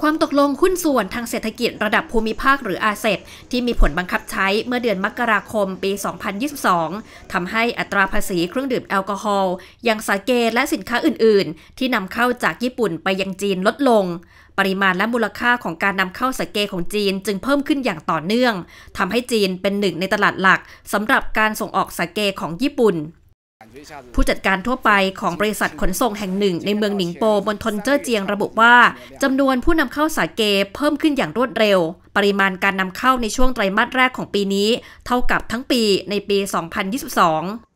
ความตกลงหุ้นส่วนทางเศรษฐกิจระดับภูมิภาคหรืออาเซบที่มีผลบังคับใช้เมื่อเดือนมกราคมปี 2022 ทำให้อัตราภาษีเครื่องดื่มแอลกอฮอล์ยังสาเกและสินค้าอื่นๆ ที่นำเข้าจากญี่ปุ่นไปยังจีนลดลง ปริมาณและมูลค่าของการนำเข้าสาเกของจีนจึงเพิ่มขึ้นอย่างต่อเนื่อง ทำให้จีนเป็นหนึ่งในตลาดหลัก สำหรับการส่งออกสาเกของญี่ปุ่นผู้จัดการทั่วไปของบริษัทขนส่งแห่งหนึ่งในเมืองหนิงโปบนทนเจ้อเจียงระบุว่าจำนวนผู้นำเข้าสาเกเพิ่มขึ้นอย่างรวดเร็ว ปริมาณการนำเข้าในช่วงไตรมาสแรกของปีนี้เท่ากับทั้งปีในปี 2022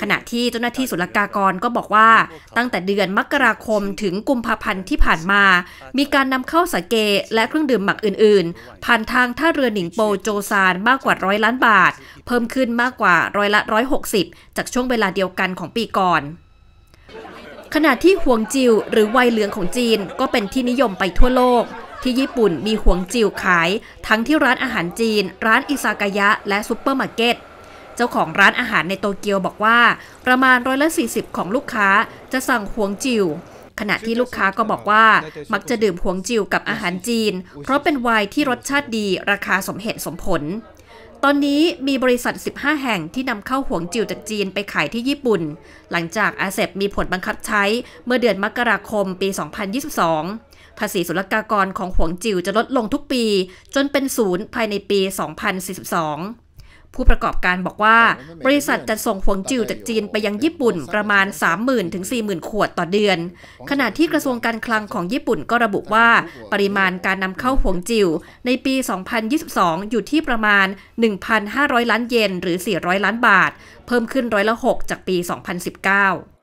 ขณะที่เจ้าหน้าที่ศุลกากรก็บอกว่าตั้งแต่เดือนมกราคมถึงกุมภาพันธ์ที่ผ่านมา มีการนำเข้าสาเกและเครื่องดื่มหมักอื่นๆ ผ่านทางท่าเรือหนิงโปโจซานมากกว่าร้อยล้านบาท เพิ่มขึ้นมากกว่าร้อยละร้อยหกสิบจากช่วงเวลาเดียวกันของปีก่อน ขณะที่ห่วงจิวหรือไวเหลืองของจีนก็เป็นที่นิยมไปทั่วโลก ที่ญี่ปุ่นมีห่วงจิวขาย ทั้งที่ร้านอาหารจีน ร้านอิซากายะ และซุปเปอร์มาร์เก็ตเจ้าของร้านอาหารในโตเกียวบอกว่า ประมาณร้อยละ 40 ของลูกค้าจะสั่งหวงจิว ขณะที่ลูกค้าก็บอกว่ามักจะดื่มหวงจิวกับอาหารจีน เพราะเป็นไวน์ที่รสชาติดีราคาสมเหตุสมผล ตอนนี้มีบริษัท 15 แห่งที่นำเข้าหวงจิวจากจีนไปขายที่ญี่ปุ่น หลังจากอาเซบมีผลบังคับใช้เมื่อเดือนมกราคมปี 2022 ภาษีศุลกากรของหวงจิวจะลดลงทุกปี จนเป็นศูนย์ภายในปี 2042ผู้ประกอบการบอกว่า บริษัทจะส่งวงจิ๋วจากจีนไปยังญี่ปุ่นประมาณ 30,000 ถึง 40,000 ขวดต่อเดือน ขณะที่กระทรวงการคลังของญี่ปุ่นก็ระบุว่า ปริมาณการนำเข้าวงจิ๋วในปี 2022 อยู่ที่ประมาณ 1,500 ล้านเยนหรือ 400 ล้านบาท เพิ่มขึ้นร้อยละ 6 จากปี 2019